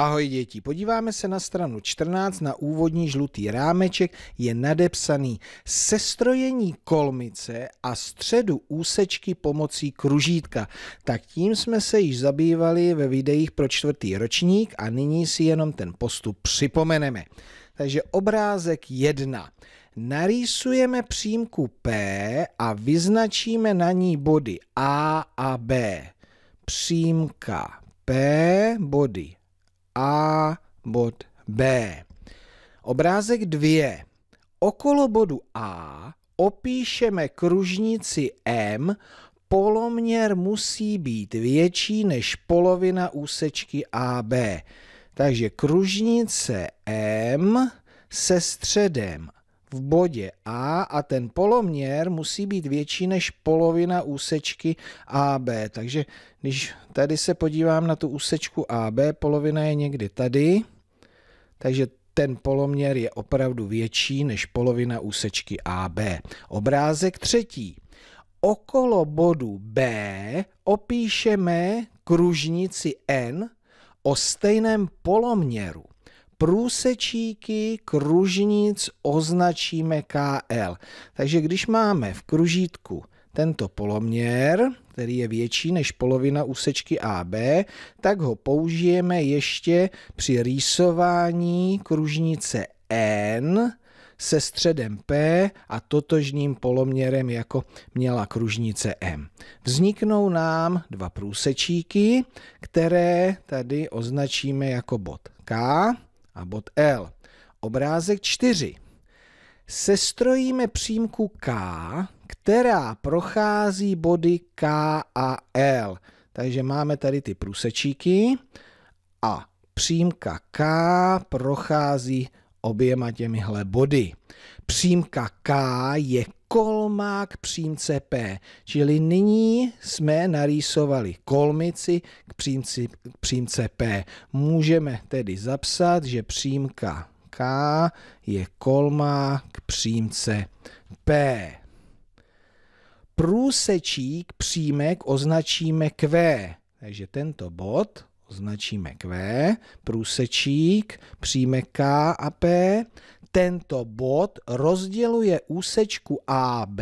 Ahoj děti, podíváme se na stranu 14 na úvodní žlutý rámeček, je nadepsaný sestrojení kolmice a středu úsečky pomocí kružítka. Tak tím jsme se již zabývali ve videích pro čtvrtý ročník a nyní si jenom ten postup připomeneme. Takže obrázek 1. Narýsujeme přímku P a vyznačíme na ní body A a B. Přímka P, body a, bod B. Obrázek 2. Okolo bodu A opíšeme kružnici M, poloměr musí být větší než polovina úsečky AB. Takže kružnice M se středem v bodě A a ten poloměr musí být větší než polovina úsečky AB. Takže když tady se podívám na tu úsečku AB, polovina je někdy tady, takže ten poloměr je opravdu větší než polovina úsečky AB. Obrázek třetí. Okolo bodu B opíšeme kružnici N o stejném poloměru průsečíky kružnic označíme KL. Takže když máme v kružítku tento poloměr, který je větší než polovina úsečky AB, tak ho použijeme ještě při rýsování kružnice N se středem P a totožným poloměrem, jako měla kružnice M. Vzniknou nám dva průsečíky, které tady označíme jako bod K a bod L. Obrázek 4. Sestrojíme přímku K, která prochází body K a L. Takže máme tady ty průsečíky a přímka K prochází oběma těmihle body. Přímka K je kolmák přímce P. Čili nyní jsme narýsovali kolmici k přímci, k přímce P. Můžeme tedy zapsat, že přímka K je kolmá k přímce P. Průsečík přímek označíme Q. Takže tento bod označíme Q, průsečík, přijme K a P. Tento bod rozděluje úsečku AB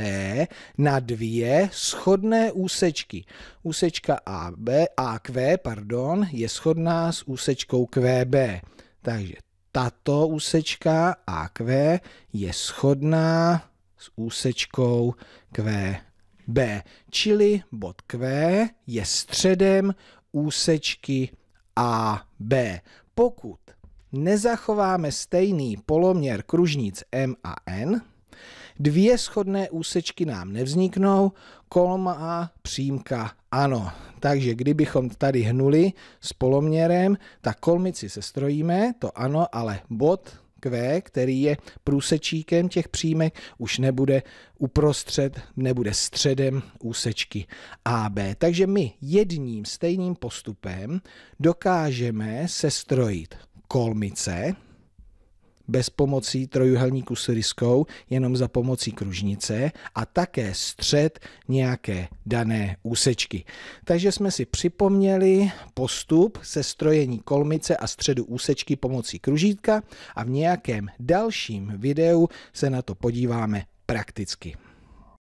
na dvě schodné úsečky. Úsečka AB, AQ pardon, je schodná s úsečkou QB. Takže tato úsečka AQ je schodná s úsečkou QB. Čili bod Q je středem úsečky A B. Pokud nezachováme stejný poloměr kružnic M a N, dvě schodné úsečky nám nevzniknou, kolma a přímka ano. Takže kdybychom tady hnuli s poloměrem, tak kolmici se strojíme, to ano, ale bod Q, který je průsečíkem těch přímek, už nebude uprostřed, nebude středem úsečky AB. Takže my jedním stejným postupem dokážeme sestrojit kolmice, bez pomocí trojuhelníku s ryskou, jenom za pomocí kružnice a také střed nějaké dané úsečky. Takže jsme si připomněli postup se strojení kolmice a středu úsečky pomocí kružítka a v nějakém dalším videu se na to podíváme prakticky.